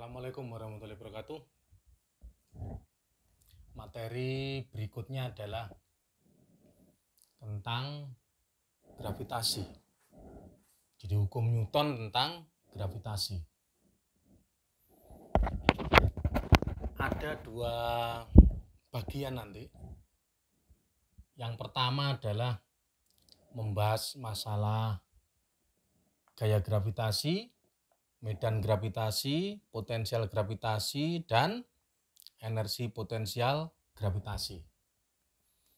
Assalamualaikum warahmatullahi wabarakatuh. Materi berikutnya adalah tentang gravitasi. Jadi hukum Newton tentang gravitasi. Ada dua bagian nanti. Yang pertama adalah membahas masalah gaya gravitasi medan gravitasi, potensial gravitasi, dan energi potensial gravitasi.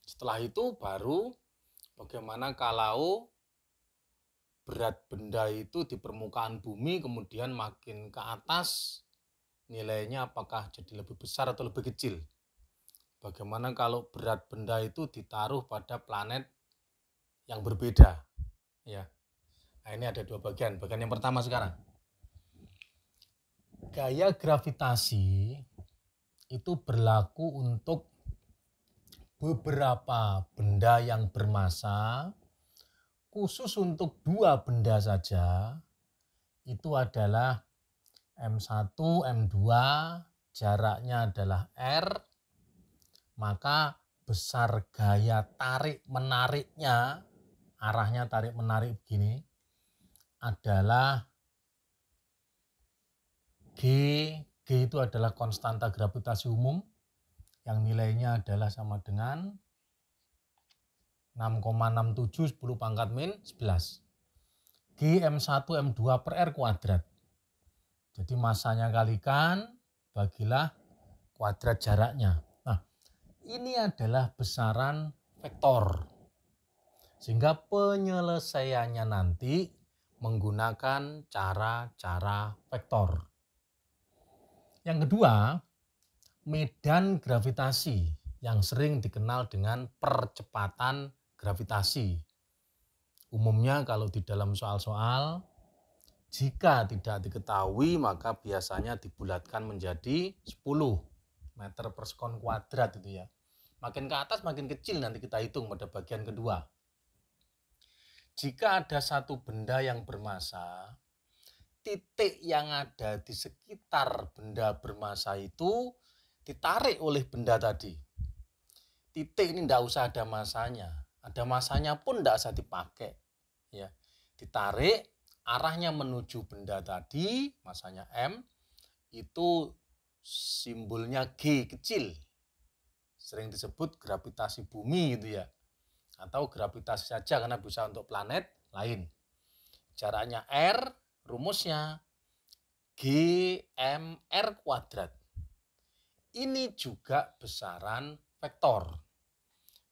Setelah itu baru bagaimana kalau berat benda itu di permukaan bumi kemudian makin ke atas nilainya apakah jadi lebih besar atau lebih kecil. Bagaimana kalau berat benda itu ditaruh pada planet yang berbeda? Ya. Nah, ini ada dua bagian. Bagian yang pertama sekarang gaya gravitasi itu berlaku untuk beberapa benda yang bermassa khusus untuk dua benda saja itu adalah M1, M2 jaraknya adalah R maka besar gaya tarik menariknya arahnya tarik menarik begini adalah G, G itu adalah konstanta gravitasi umum yang nilainya adalah sama dengan 6,67 10 pangkat min 11. G M1 M2 per R kuadrat. Jadi masanya kalikan bagilah kuadrat jaraknya. Nah, ini adalah besaran vektor. Sehingga penyelesaiannya nanti menggunakan cara-cara vektor. Yang kedua, medan gravitasi yang sering dikenal dengan percepatan gravitasi. Umumnya kalau di dalam soal-soal, jika tidak diketahui maka biasanya dibulatkan menjadi 10 meter per sekon kuadrat itu ya. Makin ke atas makin kecil nanti kita hitung pada bagian kedua. Jika ada satu benda yang bermasa, titik yang ada di sekitar benda bermasa itu ditarik oleh benda tadi. Titik ini tidak usah ada masanya. Ada masanya pun tidak usah dipakai. Ya. Ditarik, arahnya menuju benda tadi, masanya M, itu simbolnya G kecil. Sering disebut gravitasi bumi gitu ya. Atau gravitasi saja karena bisa untuk planet lain. Jaraknya R Rumusnya GMR kuadrat. Ini juga besaran vektor.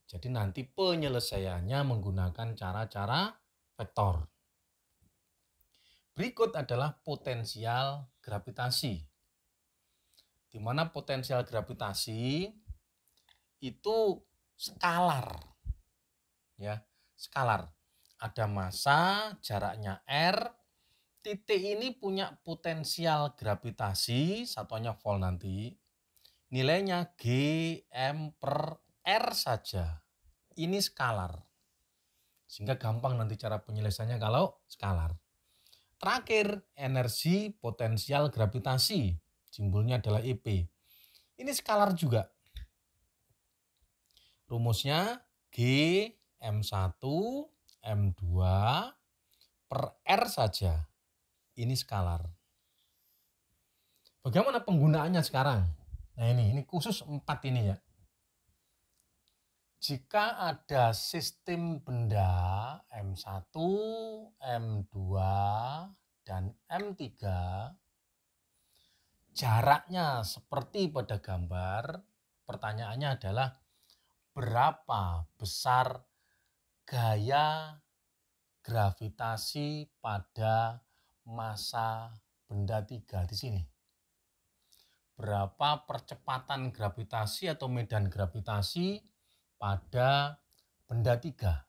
Jadi nanti penyelesaiannya menggunakan cara-cara vektor. Berikut adalah potensial gravitasi. Di mana potensial gravitasi itu skalar. Ya, skalar. Ada massa, jaraknya R, titik ini punya potensial gravitasi, satunya volt nanti, nilainya Gm per R saja. Ini skalar. Sehingga gampang nanti cara penyelesaiannya kalau skalar. Terakhir, energi potensial gravitasi. Simbolnya adalah EP. Ini skalar juga. Rumusnya G M1, M2 per R saja ini skalar. Bagaimana penggunaannya sekarang? Nah ini, ini khusus empat ini ya. Jika ada sistem benda M1, M2, dan M3 jaraknya seperti pada gambar, pertanyaannya adalah berapa besar gaya gravitasi pada masa benda tiga di sini. Berapa percepatan gravitasi atau medan gravitasi pada benda tiga?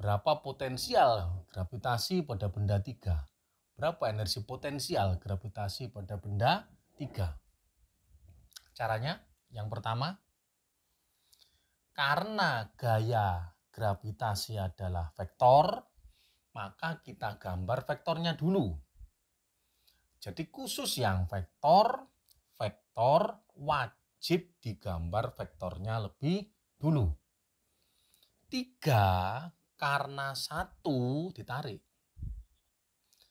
Berapa potensial gravitasi pada benda tiga? Berapa energi potensial gravitasi pada benda tiga? Caranya, yang pertama, karena gaya gravitasi adalah vektor, maka kita gambar vektornya dulu. Jadi khusus yang vektor, vektor wajib digambar vektornya lebih dulu. Tiga karena satu ditarik.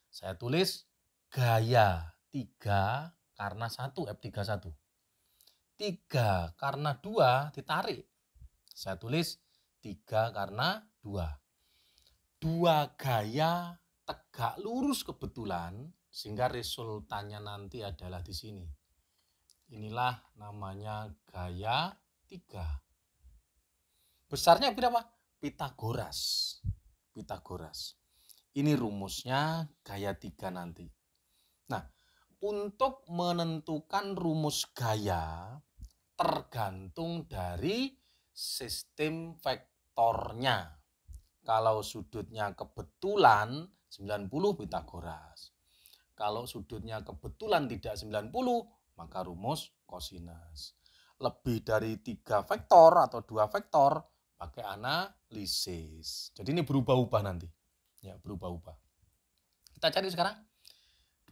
Saya tulis gaya tiga karena satu F31. 3 karena dua ditarik. Saya tulis tiga karena dua dua gaya tegak lurus kebetulan sehingga resultannya nanti adalah di sini. Inilah namanya gaya tiga. Besarnya berapa? Pitagoras. Pitagoras. Ini rumusnya gaya tiga nanti. Nah, untuk menentukan rumus gaya tergantung dari sistem vektornya kalau sudutnya kebetulan 90 Pitagoras. Kalau sudutnya kebetulan tidak 90, maka rumus kosinus. Lebih dari tiga vektor atau dua vektor pakai analisis. Jadi ini berubah-ubah nanti. Ya, berubah-ubah. Kita cari sekarang.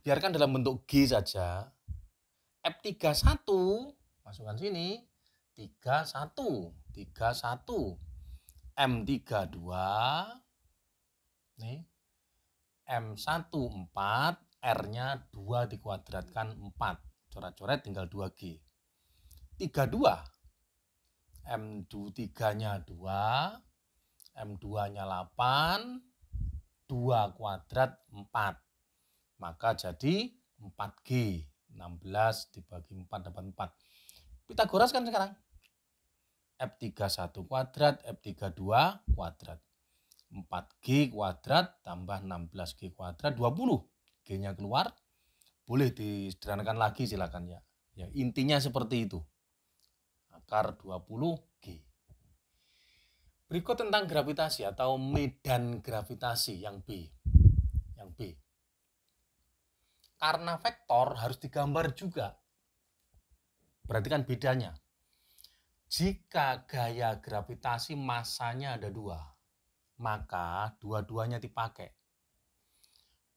Biarkan dalam bentuk G saja. F31 masukkan sini. 31, 31. M32 nih M14 R-nya 2 dikuadratkan 4. Coret-coret tinggal 2G. 32 M3-nya 2 g 32 m 23 nya 2 m 2 nya 8 2 kuadrat 4. Maka jadi 4G. 16 dibagi 4 dapat 4. Pitagoras kan sekarang F31 kuadrat, F32 kuadrat. 4G kuadrat tambah 16G kuadrat 20. G-nya keluar. Boleh disederhanakan lagi silakan ya. Ya, intinya seperti itu. Akar 20G. Berikut tentang gravitasi atau medan gravitasi yang B. Yang B. Karena vektor harus digambar juga. perhatikan bedanya. Jika gaya gravitasi masanya ada dua, maka dua-duanya dipakai.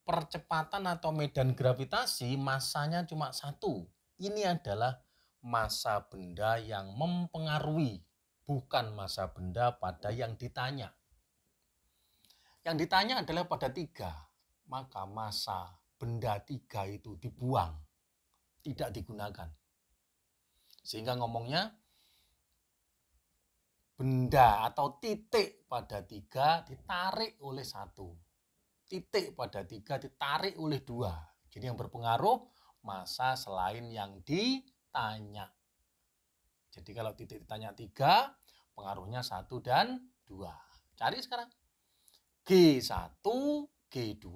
Percepatan atau medan gravitasi masanya cuma satu. Ini adalah masa benda yang mempengaruhi, bukan masa benda pada yang ditanya. Yang ditanya adalah pada tiga, maka masa benda tiga itu dibuang, tidak digunakan. Sehingga ngomongnya benda atau titik pada tiga ditarik oleh satu. Titik pada tiga ditarik oleh dua. Jadi yang berpengaruh masa selain yang ditanya. Jadi kalau titik ditanya tiga, pengaruhnya satu dan dua. Cari sekarang. G1, G2,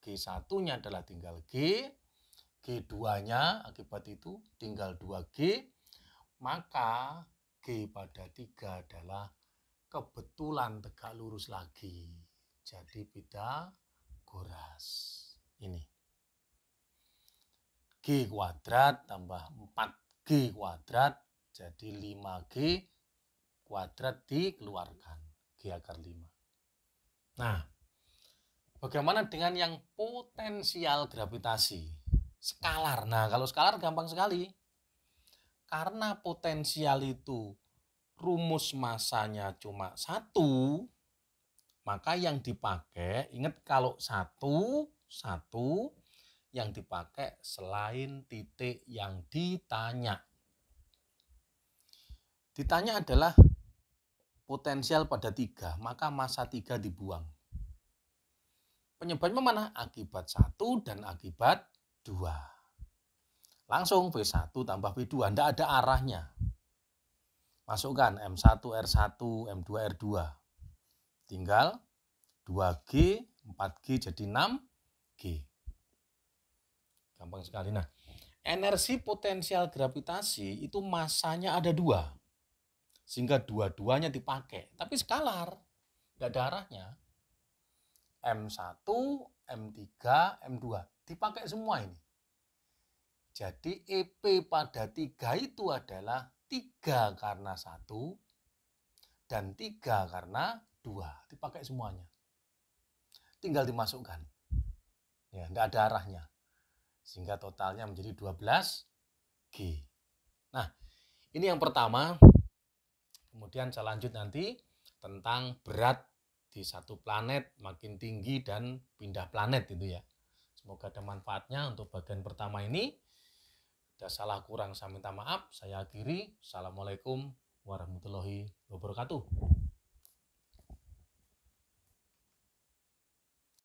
G1-nya adalah tinggal G, G2-nya akibat itu tinggal 2G, maka pada tiga adalah kebetulan tegak lurus lagi. Jadi goras Ini. G kuadrat tambah 4G kuadrat jadi 5G kuadrat dikeluarkan. G akar 5. Nah, bagaimana dengan yang potensial gravitasi? Skalar. Nah, kalau skalar gampang sekali karena potensial itu rumus masanya cuma satu, maka yang dipakai, ingat kalau satu, satu, yang dipakai selain titik yang ditanya. Ditanya adalah potensial pada tiga, maka masa tiga dibuang. Penyebabnya mana? Akibat satu dan akibat dua. Langsung B1 tambah B2, tidak ada arahnya. Masukkan M1, R1, M2, R2. Tinggal 2G, 4G jadi 6G. Gampang sekali. Nah, energi potensial gravitasi itu masanya ada dua. Sehingga dua-duanya dipakai. Tapi skalar, tidak ada arahnya. M1, M3, M2. Dipakai semua ini. Jadi EP pada tiga itu adalah tiga karena satu dan tiga karena dua. Dipakai semuanya. Tinggal dimasukkan. Ya, tidak ada arahnya. Sehingga totalnya menjadi 12G. Nah, ini yang pertama. Kemudian saya lanjut nanti tentang berat di satu planet makin tinggi dan pindah planet itu ya. Semoga ada manfaatnya untuk bagian pertama ini. Ada salah kurang saya minta maaf. Saya akhiri. Assalamualaikum warahmatullahi wabarakatuh.